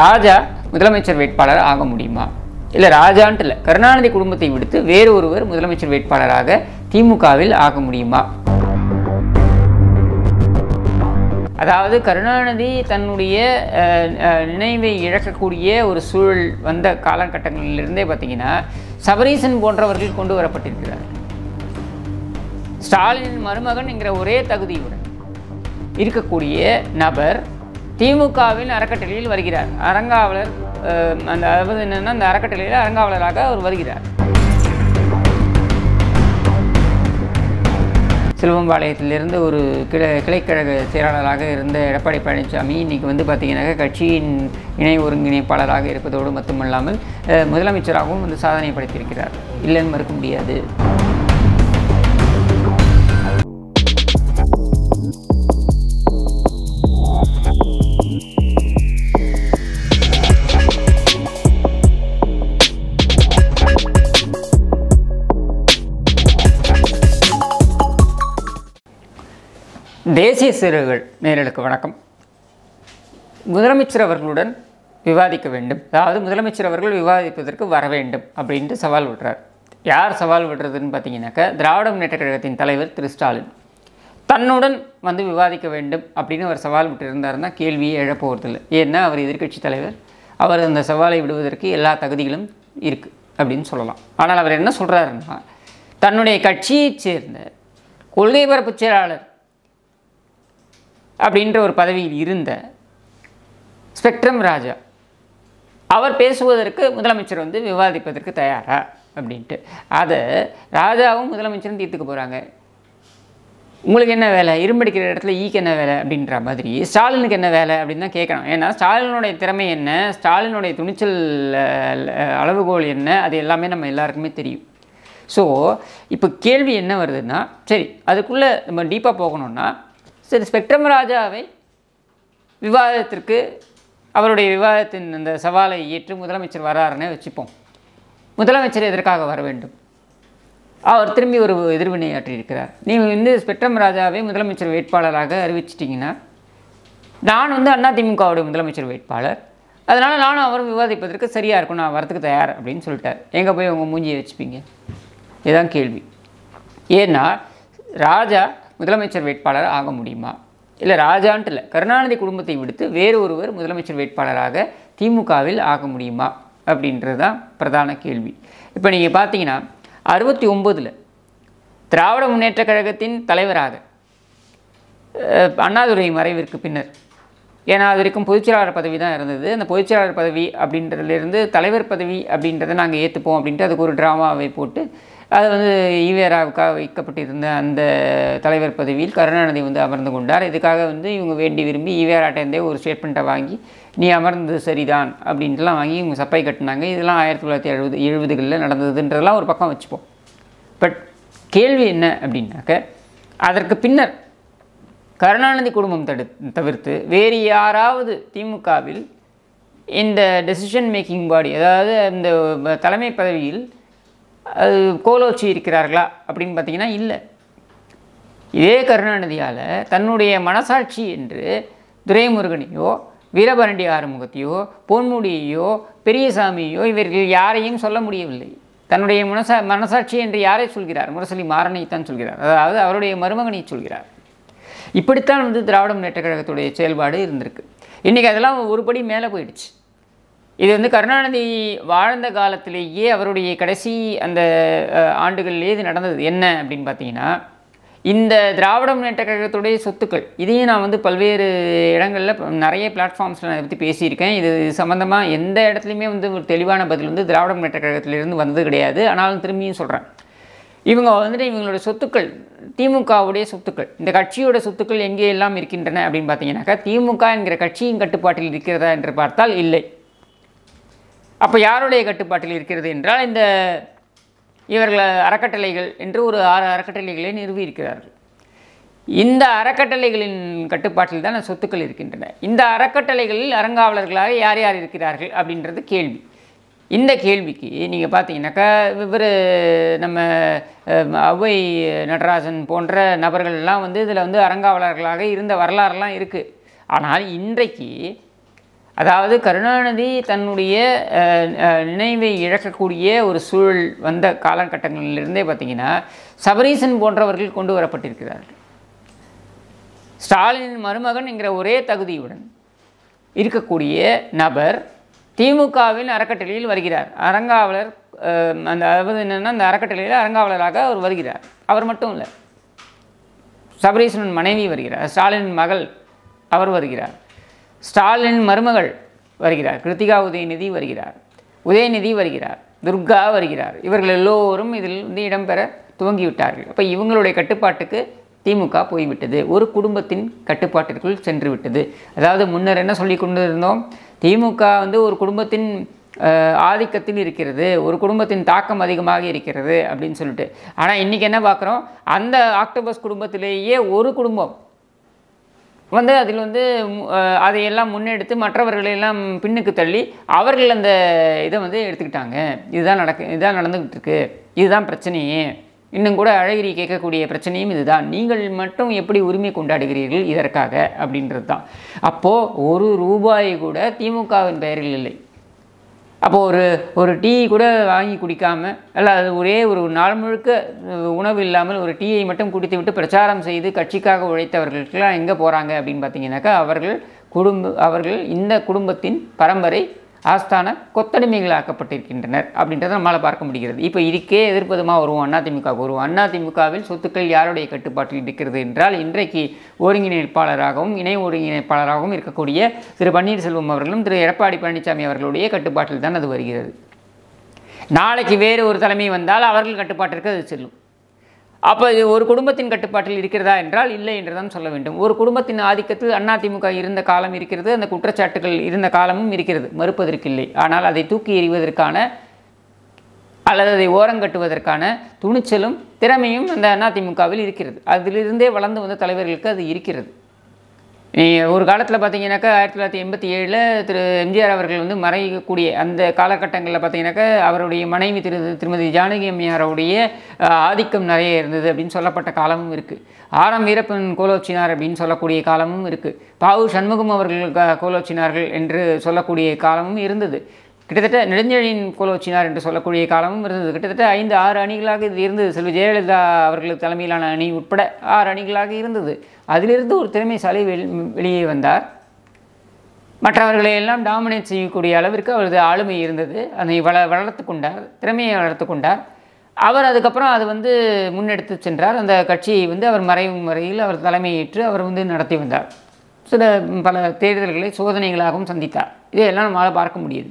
ராஜா முதலமைச்சர் வேட்பாளர் ஆக முடியுமா இல்லை ராஜான்ட்டு இல்லை கருணாநிதி குடும்பத்தை விடுத்து வேறு ஒருவர் முதலமைச்சர் வேட்பாளராக திமுகவில் ஆக முடியுமா அதாவது கருணாநிதி தன்னுடைய நினைவை இழக்கக்கூடிய ஒரு சூழல் வந்த காலகட்டங்களிலிருந்தே பார்த்தீங்கன்னா சபரீசன் போன்றவர்கள் கொண்டு வரப்பட்டிருக்கிறார் ஸ்டாலின் மருமகன் என்கிற ஒரே தகுதியுடன் இருக்கக்கூடிய நபர் திமுகவின் அறக்கட்டளையில் வருகிறார் அரங்காவலர் அந்த அதாவது என்னென்னா அந்த அறக்கட்டளையில் அரங்காவலராக அவர் வருகிறார் சிலுவம்பாளையத்திலிருந்து ஒரு கிளை கிளைக்கழக செயலாளராக இருந்த எடப்பாடி பழனிசாமி இன்றைக்கி வந்து பார்த்திங்கனாக்கா கட்சியின் இணை ஒருங்கிணைப்பாளராக இருப்பதோடு மட்டுமல்லாமல் முதலமைச்சராகவும் வந்து சாதனை படைத்திருக்கிறார் இல்லைன்னு மறுக்க முடியாது தேசிய சீரர்கள் நேரலுக்கு வணக்கம் முதலமைச்சர் அவர்களுடன் விவாதிக்க வேண்டும் அதாவது முதலமைச்சர் அவர்கள் விவாதிப்பதற்கு வர வேண்டும் அப்படின்ட்டு சவால் விடுறார் யார் சவால் விடுறதுன்னு பார்த்தீங்கன்னாக்கா திராவிட முன்னேற்ற கழகத்தின் தலைவர் திரு ஸ்டாலின் தன்னுடன் வந்து விவாதிக்க வேண்டும் அப்படின்னு அவர் சவால் விட்டிருந்தாருன்னா கேள்வியை எழப்போவதில்லை ஏன்னா அவர் எதிர்கட்சி தலைவர் அவர் அந்த சவாலை விடுவதற்கு எல்லா தகுதிகளும் இருக்குது அப்படின்னு சொல்லலாம் ஆனால் அவர் என்ன சொல்கிறாருன்னா தன்னுடைய கட்சியைச் சேர்ந்த கொள்கை பரப்பு செயலாளர் அப்படின்ற ஒரு பதவியில் இருந்த ஸ்பெக்ட்ரம் ராஜா அவர் பேசுவதற்கு முதலமைச்சர் வந்து விவாதிப்பதற்கு தயாரா அப்படின்ட்டு அதை ராஜாவும் முதலமைச்சரும் தீர்த்துக்க போகிறாங்க உங்களுக்கு என்ன வேலை இரும்படிக்கிற இடத்துல ஈக்கு என்ன வேலை அப்படின்ற மாதிரி ஸ்டாலினுக்கு என்ன வேலை அப்படின்னு தான் கேட்கணும் ஏன்னா ஸ்டாலினுடைய திறமை என்ன ஸ்டாலினுடைய துணிச்சல் அளவுகோல் என்ன அது எல்லாமே நம்ம எல்லாருக்குமே தெரியும் ஸோ இப்போ கேள்வி என்ன வருதுன்னா சரி அதுக்குள்ளே நம்ம டீப்பாக போகணுன்னா சரி ஸ்பெக்ட்ரம் ராஜாவை விவாதத்திற்கு அவருடைய விவாதத்தின் அந்த சவாலை ஏற்று முதலமைச்சர் வராருன்னே வச்சுப்போம் முதலமைச்சர் எதற்காக வர வேண்டும் அவர் திரும்பி ஒரு எதிர்வினையாற்றியிருக்கிறார் நீங்கள் வந்து ஸ்பெக்ட்ரம் ராஜாவை முதலமைச்சர் வேட்பாளராக அறிவிச்சிட்டிங்கன்னா நான் வந்து அதிமுகவுடைய முதலமைச்சர் வேட்பாளர் அதனால் நானும் அவரும் விவாதிப்பதற்கு சரியாக இருக்கும் நான் வரத்துக்கு தயார் அப்படின்னு சொல்லிட்டார் எங்கே போய் உங்கள் மூஞ்சியை வச்சுப்பீங்க இதுதான் கேள்வி ஏன்னா ராஜா முதலமைச்சர் வேட்பாளர் ஆக முடியுமா இல்லை ராஜான்ட்டு இல்லை கருணாநிதி குடும்பத்தை விடுத்து வேறு ஒருவர் முதலமைச்சர் வேட்பாளராக திமுகவில் ஆக முடியுமா அப்படின்றது தான் பிரதான கேள்வி இப்போ நீங்கள் பார்த்தீங்கன்னா அறுபத்தி ஒம்போதில் திராவிட முன்னேற்ற கழகத்தின் தலைவராக அண்ணாதுரை மறைவிற்கு பின்னர் ஏன்னா அது வரைக்கும் பொதுச்செயலாளர் பதவி தான் இருந்தது அந்த பொதுச்செயலாளர் பதவி அப்படின்றதுலேருந்து தலைவர் பதவி அப்படின்றத நாங்கள் ஏற்றுப்போம் அப்படின்ட்டு அதுக்கு ஒரு ட்ராமாவை போட்டு அது வந்து ஈவேராவுக்காக வைக்கப்பட்டிருந்த அந்த தலைவர் பதவியில் கருணாநிதி வந்து அமர்ந்து கொண்டார் இதுக்காக வந்து இவங்க வேண்டி விரும்பி ஈவேராட்டேந்தே ஒரு ஸ்டேட்மெண்ட்டை வாங்கி நீ அமர்ந்தது சரிதான் அப்படின்ட்டுலாம் வாங்கி இவங்க சப்பை கட்டினாங்க இதெல்லாம் ஆயிரத்தி தொள்ளாயிரத்தி எழுபது எழுபதுகளில் நடந்ததுன்றதெல்லாம் ஒரு பக்கம் வச்சுப்போம் பட் கேள்வி என்ன அப்படின்னாக்க அதற்கு பின்னர் கருணாநிதி குடும்பம் தடு தவிர்த்து வேறு யாராவது திமுகவில் இந்த டெசிஷன் மேக்கிங் பாடி அதாவது அந்த தலைமை பதவியில் கோலோச்சி இருக்கிறார்களா அப்படின்னு பார்த்தீங்கன்னா இல்லை இதே கருணாநிதியால் தன்னுடைய மனசாட்சி என்று துரைமுருகனையோ வீரபரண்டி ஆறுமுகத்தையோ பொன்முடியையோ பெரியசாமியோ இவர்கள் யாரையும் சொல்ல முடியவில்லை தன்னுடைய மனசா மனசாட்சி என்று யாரை சொல்கிறார் முரசொலி மாறனைத்தான் சொல்கிறார் அதாவது அவருடைய மருமகனை சொல்கிறார் இப்படித்தான் வந்து திராவிட முன்னேற்ற கழகத்துடைய செயல்பாடு இருந்திருக்கு இன்றைக்கி அதெல்லாம் ஒருபடி மேலே போயிடுச்சு இது வந்து கருணாநிதி வாழ்ந்த காலத்திலேயே அவருடைய கடைசி அந்த ஆண்டுகளிலேயே இது நடந்தது என்ன அப்படின்னு பார்த்தீங்கன்னா இந்த திராவிட முன்னேற்ற கழகத்துடைய சொத்துக்கள் இதையும் நான் வந்து பல்வேறு இடங்களில் நிறைய பிளாட்ஃபார்ம்ஸில் நான் பற்றி பேசியிருக்கேன் இது சம்மந்தமாக எந்த இடத்துலையுமே வந்து ஒரு தெளிவான பதில் வந்து திராவிட முன்னேற்ற கழகத்திலிருந்து வந்தது கிடையாது ஆனாலும் திரும்பியும் சொல்கிறேன் இவங்க வந்துட்டு இவங்களோட சொத்துக்கள் திமுகவுடைய சொத்துக்கள் இந்த கட்சியோட சொத்துக்கள் எங்கே எல்லாம் இருக்கின்றன அப்படின்னு பார்த்தீங்கன்னாக்கா திமுக என்கிற கட்சியின் கட்டுப்பாட்டில் இருக்கிறதா என்று பார்த்தால் இல்லை அப்போ யாருடைய கட்டுப்பாட்டில் இருக்கிறது என்றால் இந்த இவர்கள் அறக்கட்டளைகள் என்று ஒரு ஆறு அறக்கட்டளைகளை நிறுவியிருக்கிறார்கள் இந்த அறக்கட்டளைகளின் கட்டுப்பாட்டில் தான் சொத்துக்கள் இருக்கின்றன இந்த அறக்கட்டளைகளில் அறங்காவலர்களாக யார் யார் இருக்கிறார்கள் அப்படின்றது கேள்வி இந்த கேள்விக்கு நீங்கள் பார்த்தீங்கன்னாக்கா இவர் நம்ம அவை நடராஜன் போன்ற நபர்கள்லாம் வந்து இதில் வந்து அறங்காவலர்களாக இருந்த வரலாறுலாம் இருக்குது ஆனால் இன்றைக்கு அதாவது கருணாநிதி தன்னுடைய நினைவை இழக்கக்கூடிய ஒரு சூழல் வந்த காலகட்டங்களிலிருந்தே பார்த்தீங்கன்னா சபரீசன் போன்றவர்கள் கொண்டு வரப்பட்டிருக்கிறார்கள் ஸ்டாலினின் மருமகன் என்கிற ஒரே தகுதியுடன் இருக்கக்கூடிய நபர் திமுகவின் அறக்கட்டளையில் வருகிறார் அரங்காவலர் அந்த அதாவது என்னென்னா அந்த அறக்கட்டளையில் அரங்காவலராக அவர் வருகிறார் அவர் மட்டும் இல்லை சபரீசனின் மனைவி வருகிறார் ஸ்டாலினின் மகள் அவர் வருகிறார் ஸ்டாலின் மருமகள் வருகிறார் கிருத்திகா உதயநிதி வருகிறார் உதயநிதி வருகிறார் துர்கா வருகிறார் இவர்கள் எல்லோரும் இதில் வந்து இடம்பெற துவங்கிவிட்டார்கள் அப்போ இவங்களுடைய கட்டுப்பாட்டுக்கு திமுக போய்விட்டது ஒரு குடும்பத்தின் கட்டுப்பாட்டிற்குள் சென்று விட்டது அதாவது முன்னர் என்ன சொல்லி கொண்டு இருந்தோம் திமுக வந்து ஒரு குடும்பத்தின் ஆதிக்கத்தில் இருக்கிறது ஒரு குடும்பத்தின் தாக்கம் அதிகமாக இருக்கிறது அப்படின்னு சொல்லிட்டு ஆனால் இன்றைக்கி என்ன பார்க்குறோம் அந்த ஆக்டோபஸ் குடும்பத்திலேயே ஒரு குடும்பம் வந்து அதில் வந்து அதையெல்லாம் முன்னெடுத்து மற்றவர்களையெல்லாம் பின்னுக்கு தள்ளி அவர்கள் அந்த இதை வந்து எடுத்துக்கிட்டாங்க இதுதான் நடக்கு இதுதான் நடந்துக்கிட்டு இருக்கு இதுதான் பிரச்சனையே இன்னும் கூட அழகிரி கேட்கக்கூடிய பிரச்சனையும் இதுதான் நீங்கள் மட்டும் எப்படி உரிமை கொண்டாடுகிறீர்கள் இதற்காக அப்படின்றது தான் அப்போது ஒரு ரூபாய் கூட திமுகவின் பெயரில் இல்லை அப்போது ஒரு ஒரு டீ கூட வாங்கி குடிக்காமல் அல்ல அது ஒரே ஒரு நாள் முழுக்க உணவு இல்லாமல் ஒரு டீயை மட்டும் குடித்து விட்டு பிரச்சாரம் செய்து கட்சிக்காக உழைத்தவர்களுக்கெல்லாம் எங்கே போகிறாங்க அப்படின்னு பார்த்தீங்கன்னாக்கா அவர்கள் குடும்ப அவர்கள் இந்த குடும்பத்தின் பரம்பரை ஆஸ்தான ஆக்கப்பட்டிருக்கின்றனர் அப்படின்றத நம்மளால் பார்க்க முடிகிறது இப்போ இதுக்கே எதிர்ப்பதுமாக வருவோம் அதிமுக வருவோம் அதிமுகவில் சொத்துக்கள் யாருடைய கட்டுப்பாட்டில் இருக்கிறது என்றால் இன்றைக்கு ஒருங்கிணைப்பாளராகவும் இணை ஒருங்கிணைப்பாளராகவும் இருக்கக்கூடிய திரு பன்னீர்செல்வம் அவர்களும் திரு எடப்பாடி பழனிசாமி அவர்களுடைய கட்டுப்பாட்டில் தான் அது வருகிறது நாளைக்கு வேறு ஒரு தலைமை வந்தால் அவர்கள் கட்டுப்பாட்டிற்கு அது செல்லும் அப்போ இது ஒரு குடும்பத்தின் கட்டுப்பாட்டில் இருக்கிறதா என்றால் இல்லை என்றுதான் சொல்ல வேண்டும் ஒரு குடும்பத்தின் ஆதிக்கத்தில் அதிமுக இருந்த காலம் இருக்கிறது அந்த குற்றச்சாட்டுகள் இருந்த காலமும் இருக்கிறது மறுப்பதற்கில்லை ஆனால் அதை தூக்கி எறிவதற்கான அல்லது அதை ஓரங்கட்டுவதற்கான துணிச்சலும் திறமையும் அந்த அதிமுகவில் இருக்கிறது அதிலிருந்தே வளர்ந்து வந்த தலைவர்களுக்கு அது இருக்கிறது ஒரு காலத்தில் பார்த்தீங்கன்னாக்கா ஆயிரத்தி தொள்ளாயிரத்தி எண்பத்தி ஏழில் திரு எம்ஜிஆர் அவர்கள் வந்து மறையக்கூடிய அந்த காலகட்டங்களில் பார்த்தீங்கன்னாக்கா அவருடைய மனைவி திரு திருமதி ஜானகி அம்மையாரோடைய ஆதிக்கம் நிறைய இருந்தது அப்படின்னு சொல்லப்பட்ட காலமும் இருக்குது ஆரம் வீரப்பன் கோலோச்சினார் அப்படின்னு சொல்லக்கூடிய காலமும் இருக்குது பாவு சண்முகம் அவர்கள் கோலோச்சினார்கள் என்று சொல்லக்கூடிய காலமும் இருந்தது கிட்டத்தட்ட நெடுஞ்செழியின் கோலோச்சினார் என்று சொல்லக்கூடிய காலமும் இருந்தது கிட்டத்தட்ட ஐந்து ஆறு அணிகளாக இது இருந்தது செல்வி ஜெயலலிதா அவர்களுக்கு தலைமையிலான அணி உட்பட ஆறு அணிகளாக இருந்தது அதிலிருந்து ஒரு திறமைசாலி வெளியே வந்தார் மற்றவர்களை எல்லாம் டாமினேட் செய்யக்கூடிய அளவிற்கு அவரது ஆளுமை இருந்தது அதை வள வளர்த்து கொண்டார் திறமையை வளர்த்து கொண்டார் அவர் அதுக்கப்புறம் அது வந்து முன்னெடுத்து சென்றார் அந்த கட்சியை வந்து அவர் மறைவு முறையில் அவர் தலைமையேற்று அவர் வந்து நடத்தி வந்தார் சில பல தேர்தல்களை சோதனைகளாகவும் சந்தித்தார் இதையெல்லாம் நம்மளால் பார்க்க முடியுது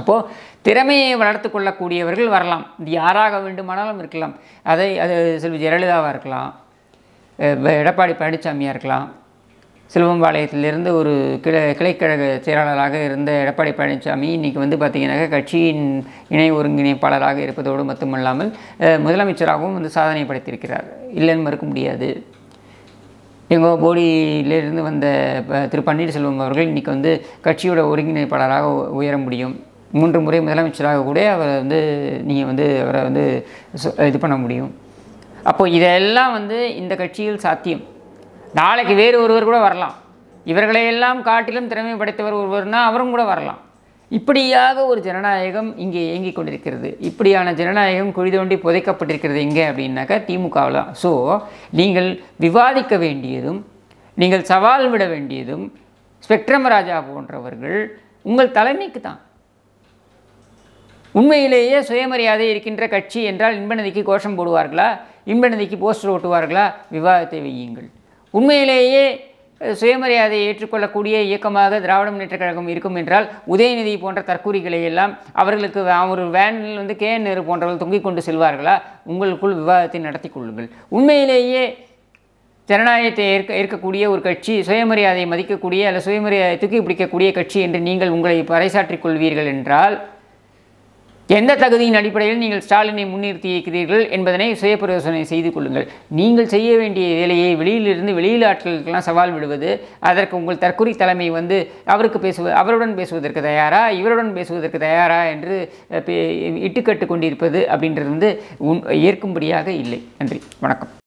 அப்போது திறமையை வளர்த்து கொள்ளக்கூடியவர்கள் வரலாம் யாராக வேண்டுமானாலும் இருக்கலாம் அதை அது செல்வி ஜெயலலிதாவாக இருக்கலாம் எடப்பாடி பழனிசாமியாக இருக்கலாம் சிலுவம்பாளையத்திலிருந்து ஒரு கிளை கிளைக்கழக செயலாளராக இருந்த எடப்பாடி பழனிசாமி இன்றைக்கி வந்து பார்த்திங்கனாக்கா கட்சியின் இணை ஒருங்கிணைப்பாளராக இருப்பதோடு மட்டுமல்லாமல் முதலமைச்சராகவும் வந்து சாதனை படைத்திருக்கிறார் இல்லைன்னு மறுக்க முடியாது எங்கள் போடியிலிருந்து வந்த திரு பன்னீர்செல்வம் அவர்கள் இன்றைக்கி வந்து கட்சியோட ஒருங்கிணைப்பாளராக உயர முடியும் மூன்று முறை முதலமைச்சராக கூட அவரை வந்து நீங்கள் வந்து அவரை வந்து இது பண்ண முடியும் அப்போது இதெல்லாம் வந்து இந்த கட்சியில் சாத்தியம் நாளைக்கு வேறு ஒருவர் கூட வரலாம் இவர்களையெல்லாம் காட்டிலும் திறமை படைத்தவர் ஒருவர்னா அவரும் கூட வரலாம் இப்படியாக ஒரு ஜனநாயகம் இங்கே இயங்கிக் கொண்டிருக்கிறது இப்படியான ஜனநாயகம் குழி தோண்டி புதைக்கப்பட்டிருக்கிறது எங்கே அப்படின்னாக்கா திமுகவில் தான் ஸோ நீங்கள் விவாதிக்க வேண்டியதும் நீங்கள் சவால் விட வேண்டியதும் ஸ்பெக்ட்ரம் ராஜா போன்றவர்கள் உங்கள் தலைமைக்கு தான் உண்மையிலேயே சுயமரியாதை இருக்கின்ற கட்சி என்றால் இன்பநதிக்கு கோஷம் போடுவார்களா இன்பநதிக்கு போஸ்டர் ஓட்டுவார்களா விவாதத்தை வையுங்கள் உண்மையிலேயே சுயமரியாதையை ஏற்றுக்கொள்ளக்கூடிய இயக்கமாக திராவிட முன்னேற்ற கழகம் இருக்கும் என்றால் உதயநிதி போன்ற தற்கூரிகளை எல்லாம் அவர்களுக்கு ஒரு வேனில் வந்து கே நேரு போன்றவர்கள் தொங்கிக் கொண்டு செல்வார்களா உங்களுக்குள் விவாதத்தை நடத்தி கொள்ளுங்கள் உண்மையிலேயே ஜனநாயகத்தை ஏற்க ஏற்கக்கூடிய ஒரு கட்சி சுயமரியாதையை மதிக்கக்கூடிய அல்லது சுயமரியாதை தூக்கி பிடிக்கக்கூடிய கட்சி என்று நீங்கள் உங்களை பறைசாற்றிக் கொள்வீர்கள் என்றால் எந்த தகுதியின் அடிப்படையில் நீங்கள் ஸ்டாலினை முன்னிறுத்தி இருக்கிறீர்கள் என்பதனை சுயபரிசோதனை செய்து கொள்ளுங்கள் நீங்கள் செய்ய வேண்டிய வேலையை வெளியிலிருந்து வெளியில் ஆட்களுக்கெல்லாம் சவால் விடுவது அதற்கு உங்கள் தற்கொலை தலைமை வந்து அவருக்கு பேசுவது அவருடன் பேசுவதற்கு தயாரா இவருடன் பேசுவதற்கு தயாரா என்று இட்டுக்கட்டு கொண்டிருப்பது அப்படின்றது வந்து உன் ஏற்கும்படியாக இல்லை நன்றி வணக்கம்